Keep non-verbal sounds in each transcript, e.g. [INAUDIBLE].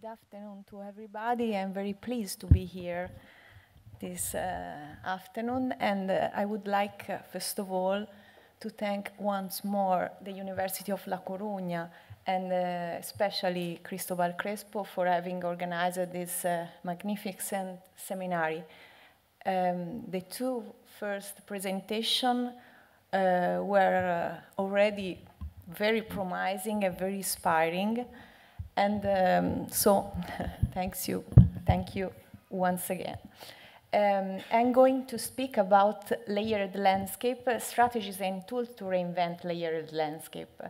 good afternoon to everybody. I'm very pleased to be here this uh, afternoon, and uh, I would like, uh, first of all, to thank once more the University of La Coruña and uh, especially Cristobal Crespo for having organized this uh, magnificent seminar. Um, the two first presentations uh, were already very promising and very inspiring. And um, so, [LAUGHS] thanks you, thank you once again. Um, I'm going to speak about layered landscape uh, strategies and tools to reinvent layered landscape.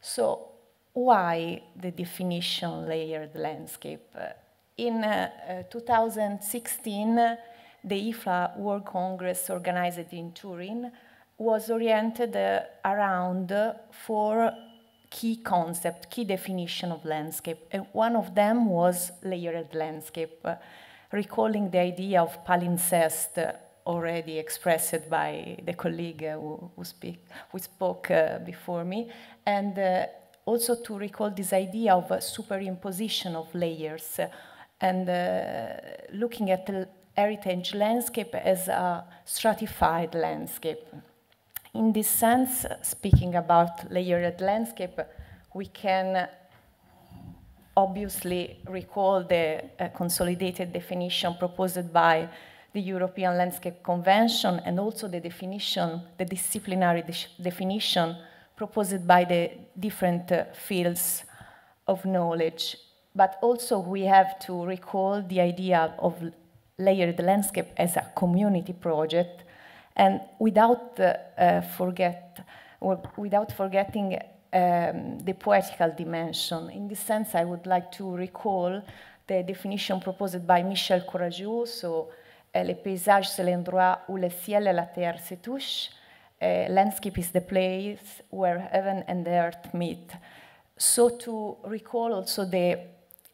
So, why the definition layered landscape? In uh, 2016, the IFLA World Congress organized in Turin was oriented uh, around uh, four key concept, key definition of landscape. And one of them was layered landscape, uh, recalling the idea of palimpsest uh, already expressed by the colleague uh, who, who, speak, who spoke uh, before me, and uh, also to recall this idea of superimposition of layers and looking at the heritage landscape as a stratified landscape. In this sense, speaking about layered landscape, we can obviously recall the uh, consolidated definition proposed by the European Landscape Convention and also the definition, the disciplinary de definition proposed by the different uh, fields of knowledge. But also we have to recall the idea of layered landscape as a community project and without uh, uh, forget, without forgetting um, the poetical dimension. In this sense, I would like to recall the definition proposed by Michel Courageux, so uh, le paysage c'est l'endroit où le ciel et la terre se touchent, uh, landscape is the place where heaven and earth meet. So to recall also the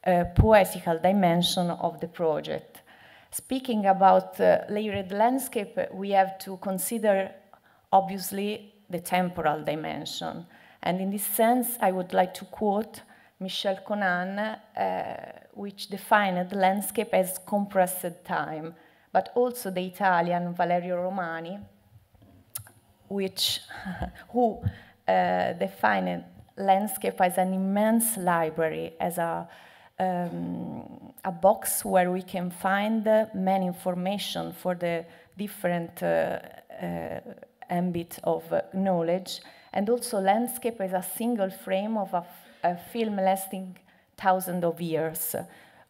uh, poetical dimension of the project. Speaking about uh, layered landscape, we have to consider, obviously, the temporal dimension. And in this sense, I would like to quote Michel Conan, uh, which defined landscape as compressed time, but also the Italian Valerio Romani, which, [LAUGHS] who uh, defined landscape as an immense library, as a um, a box where we can find many information for the different uh, uh, ambit of uh, knowledge, and also landscape as a single frame of a, film lasting thousands of years,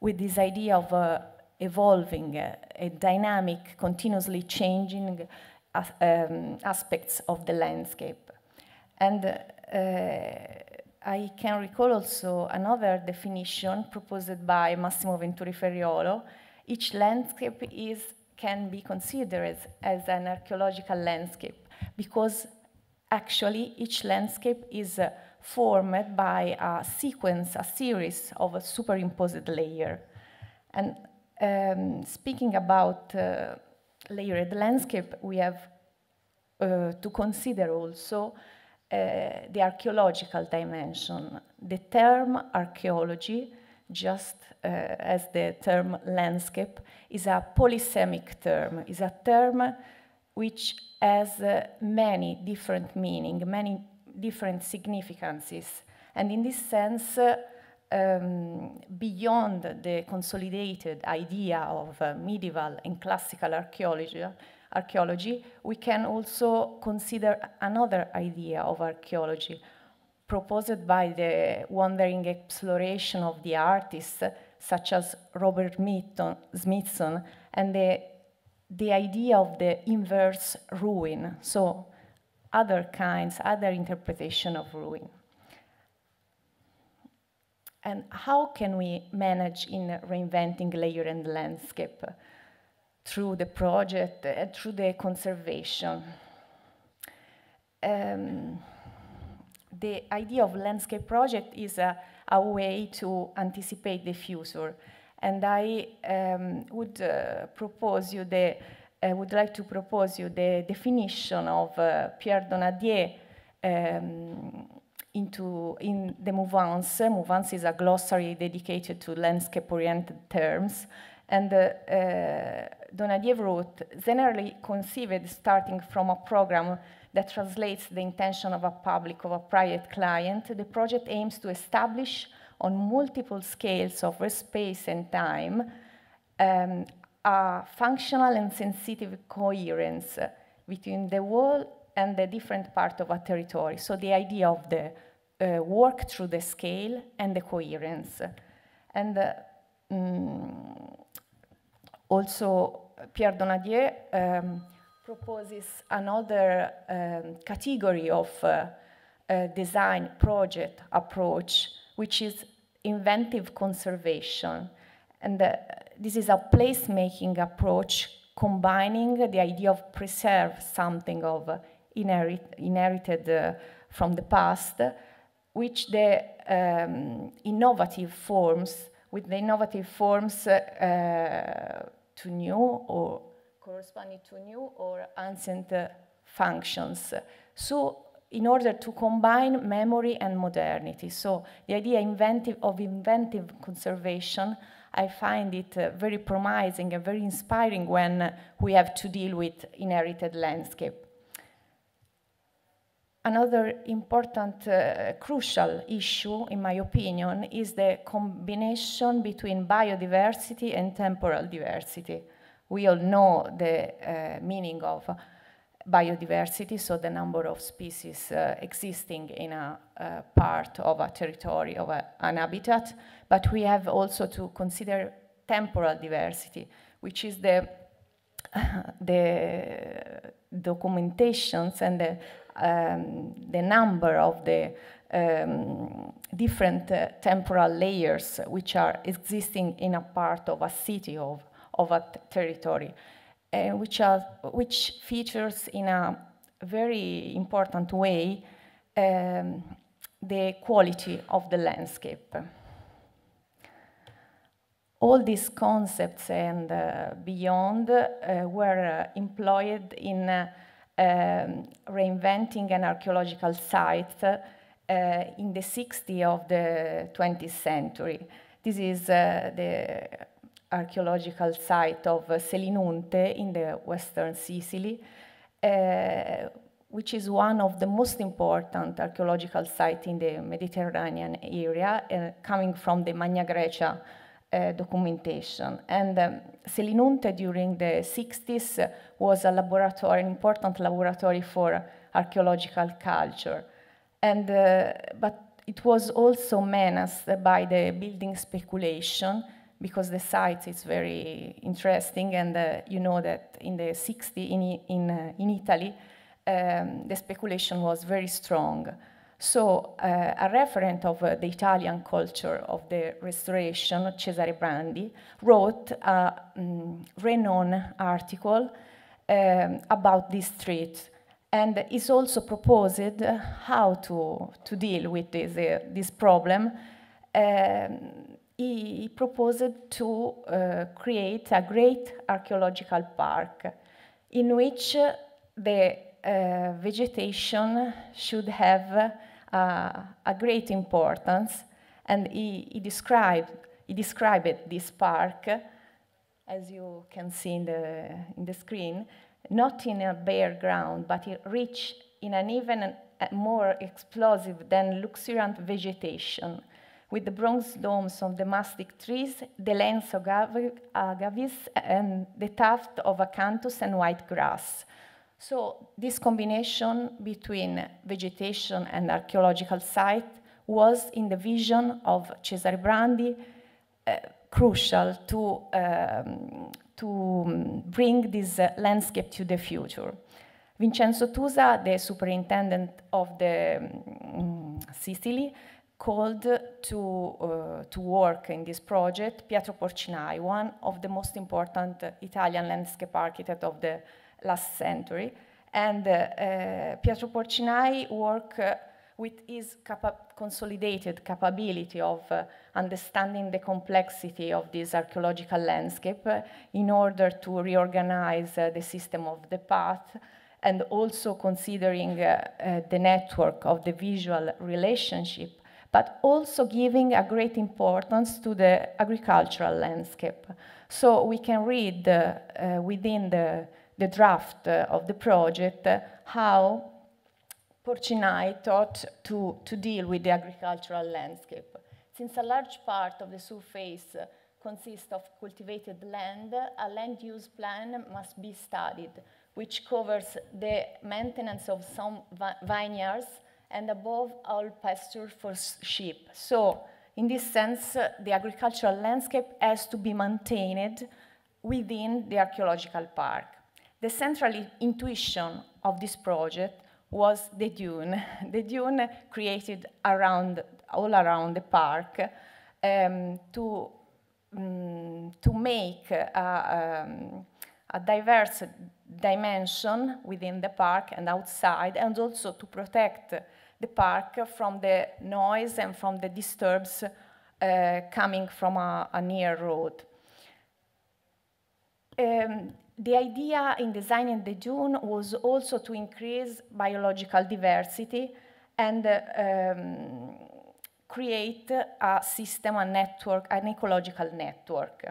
with this idea of uh, evolving, uh, a dynamic, continuously changing um, aspects of the landscape. And uh, I can recall also another definition proposed by Massimo Venturi Ferriolo. Each landscape is, can be considered as an archaeological landscape because actually each landscape is uh, formed by a sequence, a series of a superimposed layer. And um, speaking about uh, layered landscape, we have uh, to consider also Eh, the archaeological dimension. The term archaeology, just eh, as the term landscape, is a polysemic term, is a term which has eh, many different meanings, many different significances. And in this sense, um, beyond the consolidated idea of uh, medieval and classical archaeology, archaeology, we can also consider another idea of archaeology proposed by the wandering exploration of the artists such as Robert Mitton, Smithson and the, the idea of the inverse ruin, so other kinds, other interpretation of ruin. And how can we manage in reinventing layer and landscape? through the project and through the conservation. Um, the idea of landscape project is a, a, way to anticipate the future. And I um, would uh, propose you the, I would like to propose you the definition of uh, Pierre Donadier um, into in the Mouvance. Mouvance is a glossary dedicated to landscape-oriented terms, and uh, uh Donadiev wrote, generally conceived starting from a program that translates the intention of a public or a private client, the project aims to establish on multiple scales of space and time um, a functional and sensitive coherence between the world and the different part of a territory. So the idea of the uh, work through the scale and the coherence. And uh, mm, also Pierre Donadier um, proposes another um, category of uh, uh, design project approach, which is inventive conservation. And uh, this is a placemaking approach combining the idea of preserve something of inherit inherited uh, from the past, which the um, innovative forms, with the innovative forms uh, to new or corresponding to new or ancient uh, functions. So in order to combine memory and modernity. So the idea inventive, of inventive conservation, I find it uh, very promising and very inspiring when we have to deal with inherited landscape. Another important, uh, crucial issue, in my opinion, is the combination between biodiversity and temporal diversity. We all know the uh, meaning of biodiversity, so the number of species uh, existing in a, a, uh, part of a territory, of a, an habitat, but we have also to consider temporal diversity, which is the, [LAUGHS] the documentations and the um, the number of the um, different uh, temporal layers which are existing in a part of a city of, of a territory, which, are, which features in a very important way um, the quality of the landscape. All these concepts and uh, beyond uh, were uh, employed in uh, um, reinventing an archaeological site uh, in the 60 of the 20th century. This is uh, the archaeological site of Selinunte in the western Sicily, uh, which is one of the most important archaeological sites in the Mediterranean area, uh, coming from the Magna Grecia uh, documentation. And um, Selinunte during the 60s was a laboratory, an important laboratory for archaeological culture. And, uh, but it was also menaced by the building speculation because the site is very interesting and uh, you know that in the 60s in, in, uh, in Italy, um, the speculation was very strong. So uh, a referent of uh, the Italian culture of the Restoration, Cesare Brandi, wrote a um, renowned article um, about this street and is also proposed how to, to deal with this, uh, this problem. Um, he proposed to create a great archaeological park in which the vegetation should have uh, a great importance, and he, he, described, he described this park, as you can see in the, in the screen, not in a bare ground, but rich in an even uh, more explosive than luxuriant vegetation, with the bronze domes of the mastic trees, the lens of agaves, and the tuft of acanthus and white grass. So this combination between vegetation and archaeological site was in the vision of Cesare Brandi uh, crucial to, um, to bring this uh, landscape to the future. Vincenzo Tusa, the superintendent of the um, Sicily, called to, uh, to work in this project Pietro Porcinai, one of the most important Italian landscape architect of the last century. And uh, uh, Pietro Porcinai work uh, with his capa consolidated capability of uh, understanding the complexity of this archaeological landscape uh, in order to reorganize uh, the system of the path and also considering the network of the visual relationship, but also giving a great importance to the agricultural landscape. So we can read within the the draft uh, of the project uh, how Porcinai thought to, to deal with the agricultural landscape. Since a large part of the surface uh, consists of cultivated land, a land use plan must be studied, which covers the maintenance of some vineyards and above all pasture for sheep. So in this sense, the agricultural landscape has to be maintained within the archaeological park. The central intuition of this project was the dune. [LAUGHS] The dune created around, all around the park um, to, um, to make a, um, a diverse dimension within the park and outside, and also to protect the park from the noise and from the disturbs uh, coming from a, a near road. Um, the idea in designing the dune was also to increase biological diversity and um, create a system, a network, an ecological network.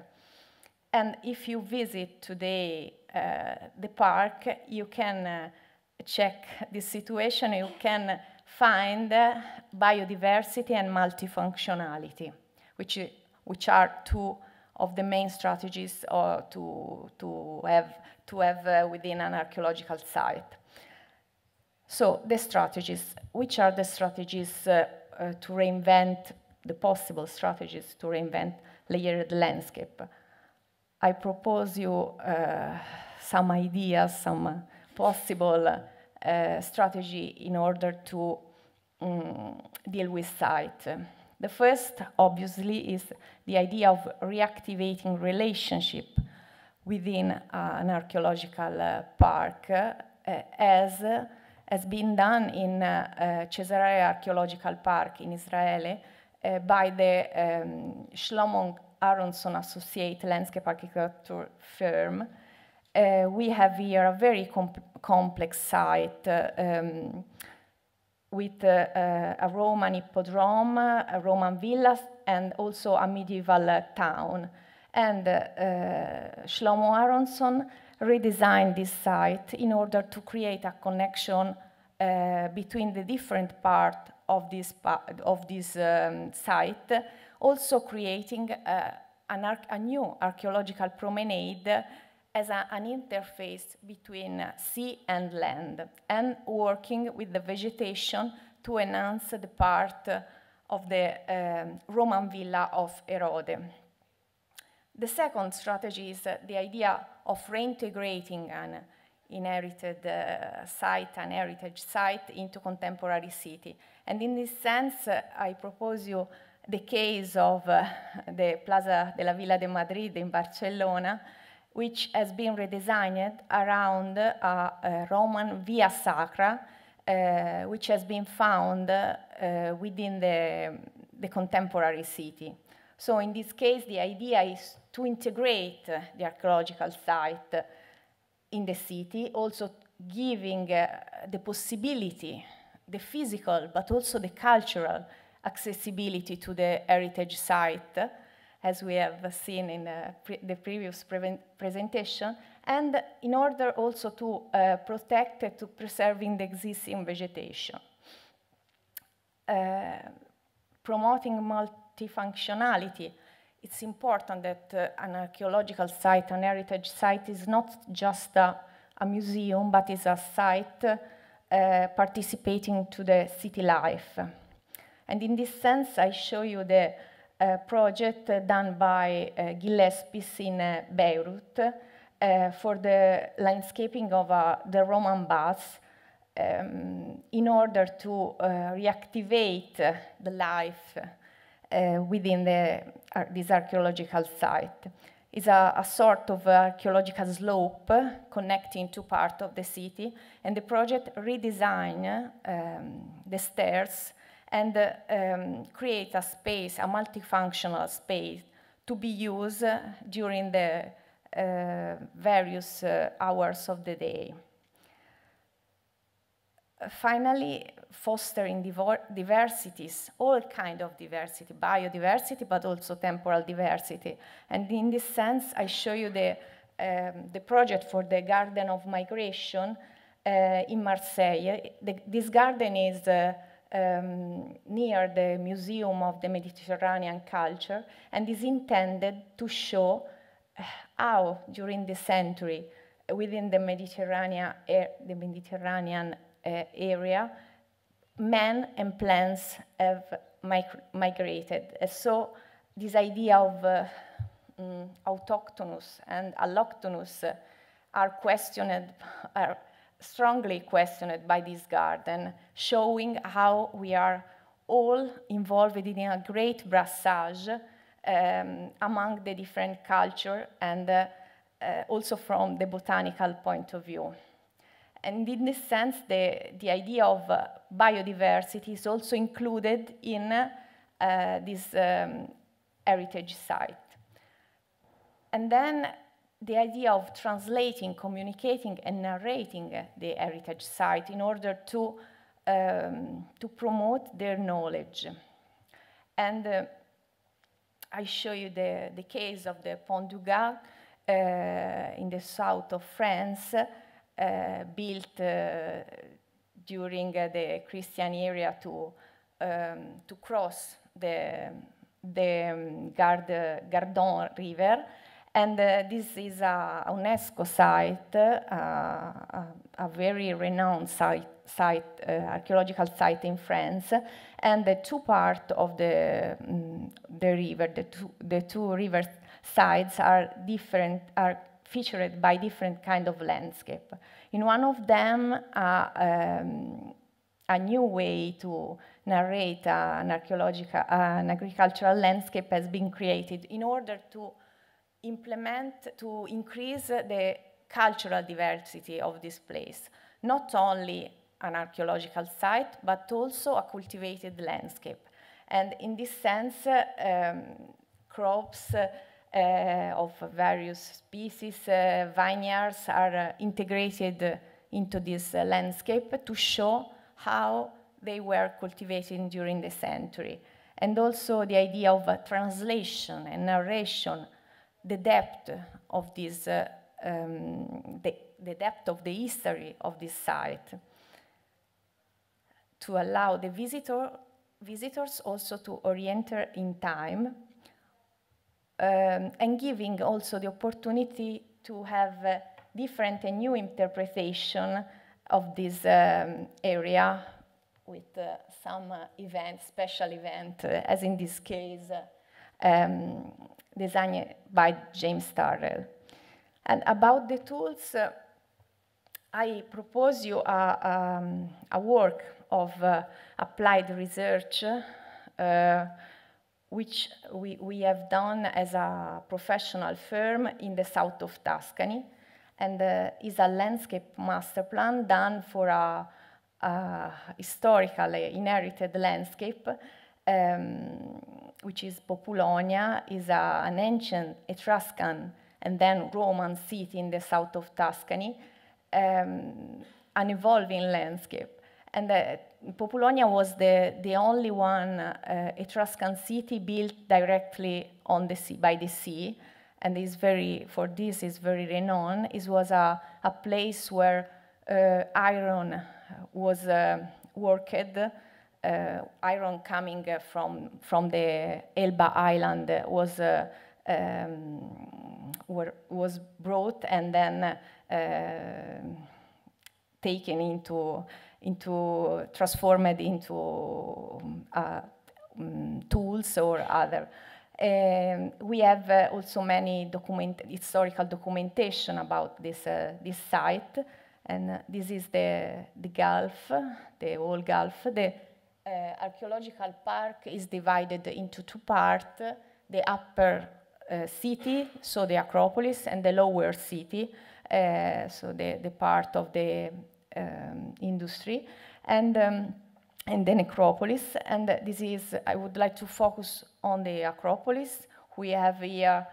And if you visit today uh, the park, you can uh, check the situation, you can find uh, biodiversity and multifunctionality, which, which are two of the main strategies uh, to, to have, to have uh, within an archaeological site. So the strategies, which are the strategies uh, uh to reinvent, the possible strategies to reinvent layered landscape? I propose you uh, some ideas, some possible uh, strategy in order to um, deal with site. The first, obviously, is the idea of reactivating relationship within uh, an archaeological uh, park, uh, as uh, has been done in uh, uh Cesarea Archaeological Park in Israel uh, by the um, Shlomo Aronson Associate landscape architecture firm. we have here a very comp complex site um, with uh, uh, a Roman hippodrome, a Roman villa, and also a medieval uh, town. And Shlomo Aronson redesigned this site in order to create a connection between the different parts of this, of this um, site, also creating a new archaeological promenade as a, an interface between sea and land and working with the vegetation to enhance the part of the um, Roman villa of Erode. The second strategy is the idea of reintegrating an inherited uh, site, an heritage site, into contemporary city. And in this sense, uh, I propose you the case of uh, the Plaza de la Villa de Madrid in Barcelona, which has been redesigned around a, uh, a Roman Via Sacra, uh, which has been found uh, within the, the, contemporary city. So in this case, the idea is to integrate the archaeological site in the city, also giving uh, the possibility, the physical, but also the cultural accessibility to the heritage site as we have seen in pre the previous pre presentation, and in order also to uh, protect, uh, to preserving the existing vegetation. Uh, promoting multifunctionality, it's important that uh, an archaeological site, an heritage site, is not just a, a museum, but is a site uh, participating to the city life. And in this sense, I show you the a project done by uh, Gillespie's in uh, Beirut uh, for the landscaping of uh, the Roman baths um, in order to reactivate the life within the, this archaeological site It's a, a, sort of archaeological slope connecting two parts of the city, and the project redesign um, the stairs and uh, um, create a space, a multifunctional space to be used during the uh, various uh, hours of the day. Finally, fostering diversities, all kind of diversity, biodiversity, but also temporal diversity. And in this sense, I show you the, um, the project for the Garden of Migration uh, in Marseille. The, this garden is uh, um, near the Museum of the Mediterranean Culture and is intended to show uh, how, during the century, within the Mediterranean, er, the Mediterranean uh, area, men and plants have migrated. Uh, so this idea of uh, um, autochthonous and allochthonous uh, are questioned, [LAUGHS] are strongly questioned by this garden, showing how we are all involved in a great brassage um, among the different culture and uh, uh, also from the botanical point of view. And in this sense, the, the idea of uh, biodiversity is also included in uh, this um, heritage site. And then the idea of translating, communicating, and narrating uh, the heritage site in order to, um, to promote their knowledge. And uh, I show you the, the case of the Pont du Gard uh, in the south of France, uh, built uh, during uh, the Christian era to, um, to cross the, the um, Gard, Gardon River. And uh, this is a UNESCO site, uh, a, a, very renowned site, site uh, archaeological site in France, and the two parts of the, mm, the river, the two, the two river sides are different, are featured by different kind of landscape. In one of them, uh, um, a new way to narrate an archaeological, an agricultural landscape has been created in order to implement to increase the cultural diversity of this place, not only an archaeological site, but also a cultivated landscape. And in this sense, um, crops uh, of various species, uh, vineyards are uh, integrated into this uh, landscape to show how they were cultivated during the century. And also the idea of translation and narration the depth of this, uh, um, the, the depth of the history of this site to allow the visitor, visitors also to orient in time um, and giving also the opportunity to have uh, different and new interpretation of this um, area with uh, some uh, event, special event, uh, as in this case, uh, um, designed by James Starrell. And about the tools, uh, I propose you a, um, a work of uh, applied research uh, which we, we have done as a professional firm in the south of Tuscany and uh, is a landscape master plan done for a, a historically inherited landscape um, which is Populonia, is a, an ancient Etruscan and then Roman city in the south of Tuscany, um, an evolving landscape. And Populonia was the, the only one uh, Etruscan city built directly on the sea, by the sea, and is very, for this is very renowned. It was a, a place where uh, iron was uh, worked uh, iron coming uh, from, from the Elba Island was, uh, um, were, was brought and then taken into, into transformed into uh, um, tools or other. Um, we have uh, also many document historical documentation about this, uh, this site, and this is the, the Gulf, the whole Gulf. The, uh, archaeological park is divided into two parts, the upper uh, city, so the Acropolis, and the lower city, uh, so the, the part of the um, industry. And um, and the necropolis. And this is, I would like to focus on the Acropolis. We have here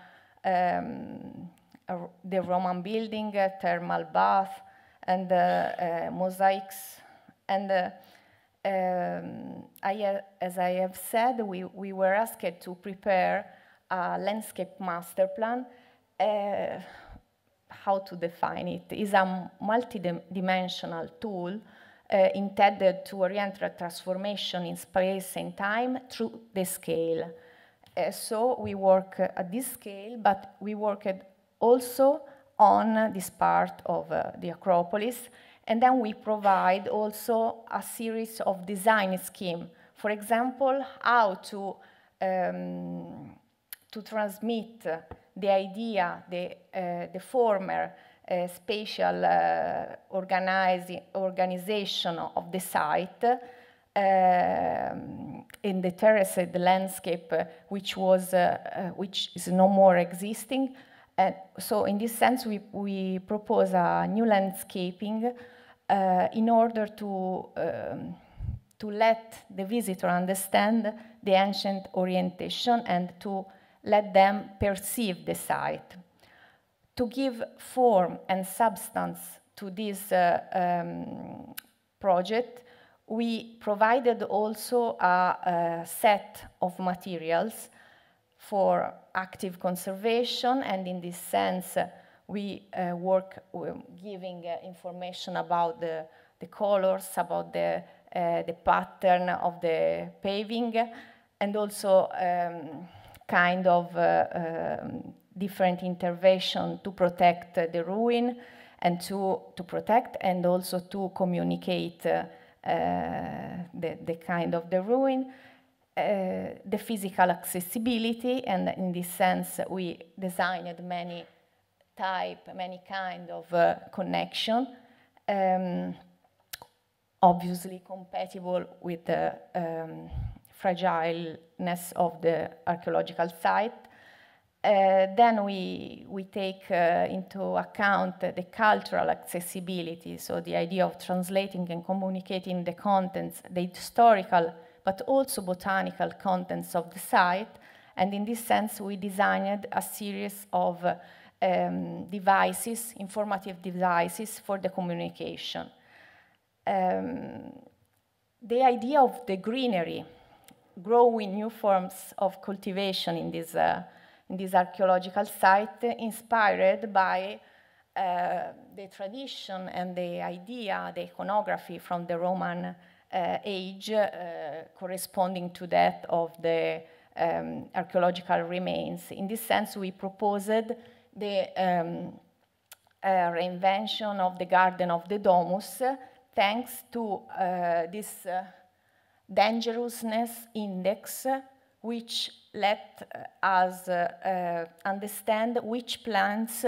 um, a, the Roman building, thermal bath, and uh, uh, mosaics. And uh, um, I, as I have said, we, we were asked to prepare a landscape master plan. Uh, how to define it? Is a multidimensional tool uh, intended to orient transformation in space and time through the scale. Uh, so we work at this scale, but we worked also on this part of uh, the Acropolis and then we provide also a series of design scheme. For example, how to, um, to transmit the idea, the, uh, the former uh, spatial uh, organization of the site um, in the terraced landscape, uh, which, was, uh, which is no more existing, and so in this sense, we, we propose a new landscaping uh, in order to, um, to let the visitor understand the ancient orientation and to let them perceive the site. To give form and substance to this uh, um, project, we provided also a, a, set of materials for active conservation and in this sense uh, we uh, work um, giving uh, information about the, the colors, about the, uh, the pattern of the paving, and also um, kind of uh, um, different intervention to protect the ruin and to, to protect and also to communicate uh, the, the kind of the ruin. Uh, the physical accessibility, and in this sense, we designed many type, many kind of uh, connection, um, obviously compatible with the um, fragileness of the archaeological site. Uh, then we, we take uh, into account the cultural accessibility, so the idea of translating and communicating the contents, the historical but also botanical contents of the site. And in this sense, we designed a series of uh, um, devices, informative devices for the communication. Um, the idea of the greenery, growing new forms of cultivation in this, uh, in this archaeological site, inspired by uh, the tradition and the idea, the iconography from the Roman uh, age uh, corresponding to that of the um, archaeological remains. In this sense, we proposed the um, uh, reinvention of the Garden of the Domus, uh, thanks to uh, this uh, dangerousness index, which let uh, us uh, understand which plants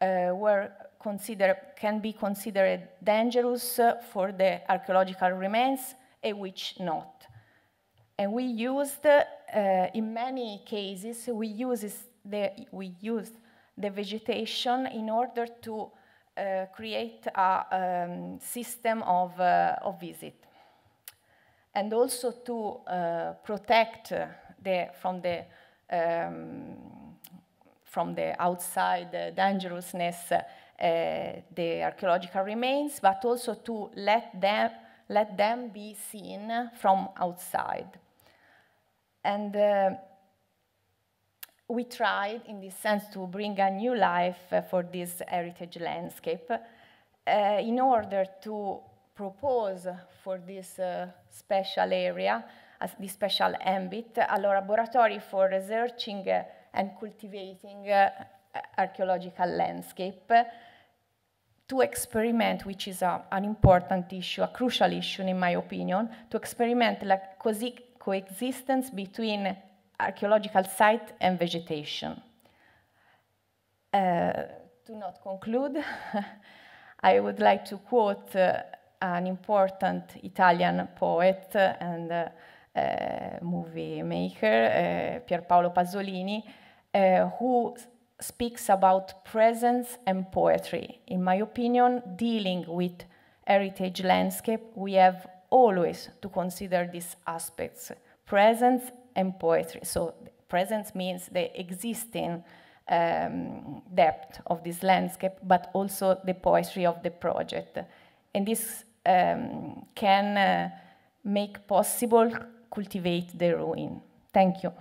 were considered can be considered dangerous for the archaeological remains and which not. And we used, in many cases, we used the, we used the vegetation in order to uh, create a um, system of, uh, of visit. And also to uh, protect the, from, the, um, from the outside uh, dangerousness uh, the archaeological remains, but also to let them, let them be seen from outside. And uh, we tried, in this sense, to bring a new life uh, for this heritage landscape uh, in order to propose for this uh, special area, this special ambit, a laboratory for researching and cultivating archaeological landscape to experiment, which is a, an important issue, a crucial issue in my opinion, to experiment like co coexistence between archaeological site and vegetation. Uh, to not conclude, [LAUGHS] I would like to quote uh, an important Italian poet and uh, uh movie maker, uh, Pierpaolo Pasolini, uh, who speaks about presence and poetry. In my opinion, dealing with heritage landscape, we have always to consider these aspects, presence and poetry. So presence means the existing um, depth of this landscape, but also the poetry of the project. And this um, can uh, make possible cultivate the ruin. Thank you.